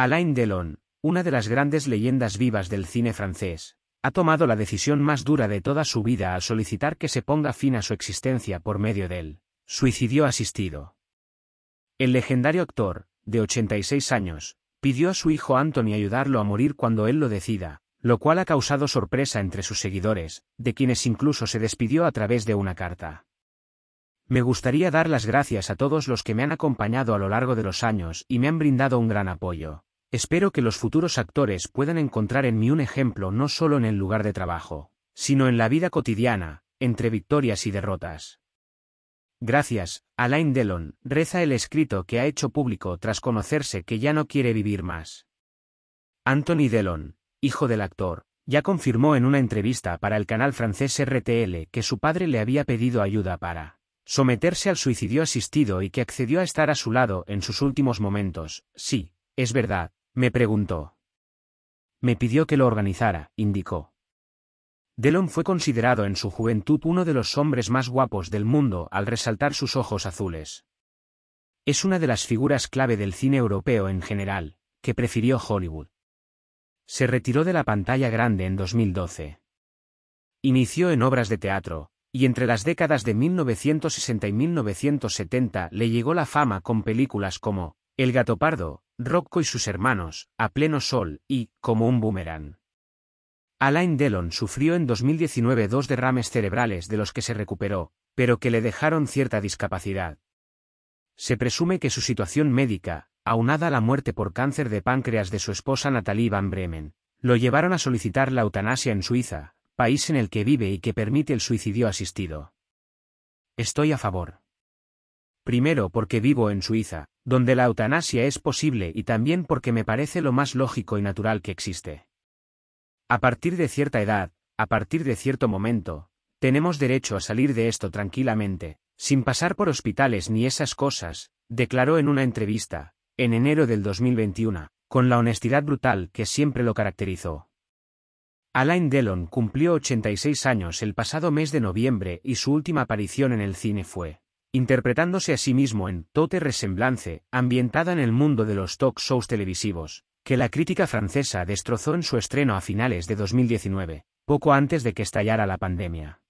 Alain Delon, una de las grandes leyendas vivas del cine francés, ha tomado la decisión más dura de toda su vida al solicitar que se ponga fin a su existencia por medio de él, suicidio asistido. El legendario actor, de 86 años, pidió a su hijo Anthony ayudarlo a morir cuando él lo decida, lo cual ha causado sorpresa entre sus seguidores, de quienes incluso se despidió a través de una carta. Me gustaría dar las gracias a todos los que me han acompañado a lo largo de los años y me han brindado un gran apoyo. Espero que los futuros actores puedan encontrar en mí un ejemplo no solo en el lugar de trabajo, sino en la vida cotidiana, entre victorias y derrotas. Gracias, Alain Delon, reza el escrito que ha hecho público tras conocerse que ya no quiere vivir más. Anthony Delon, hijo del actor, ya confirmó en una entrevista para el canal francés RTL que su padre le había pedido ayuda para someterse al suicidio asistido y que accedió a estar a su lado en sus últimos momentos. Sí, es verdad, me preguntó. Me pidió que lo organizara, indicó. Delon fue considerado en su juventud uno de los hombres más guapos del mundo al resaltar sus ojos azules. Es una de las figuras clave del cine europeo en general, que prefirió Hollywood. Se retiró de la pantalla grande en 2012. Inició en obras de teatro, y entre las décadas de 1960 y 1970 le llegó la fama con películas como El gato pardo, Rocco y sus hermanos, a pleno sol, y, como un boomerang. Alain Delon sufrió en 2019 dos derrames cerebrales de los que se recuperó, pero que le dejaron cierta discapacidad. Se presume que su situación médica, aunada a la muerte por cáncer de páncreas de su esposa Natalie Van Bremen, lo llevaron a solicitar la eutanasia en Suiza, país en el que vive y que permite el suicidio asistido. Estoy a favor. Primero porque vivo en Suiza, donde la eutanasia es posible y también porque me parece lo más lógico y natural que existe. A partir de cierta edad, a partir de cierto momento, tenemos derecho a salir de esto tranquilamente, sin pasar por hospitales ni esas cosas, declaró en una entrevista, en enero del 2021, con la honestidad brutal que siempre lo caracterizó. Alain Delon cumplió 86 años el pasado mes de noviembre y su última aparición en el cine fue interpretándose a sí mismo en Tote Resemblance, ambientada en el mundo de los talk shows televisivos, que la crítica francesa destrozó en su estreno a finales de 2019, poco antes de que estallara la pandemia.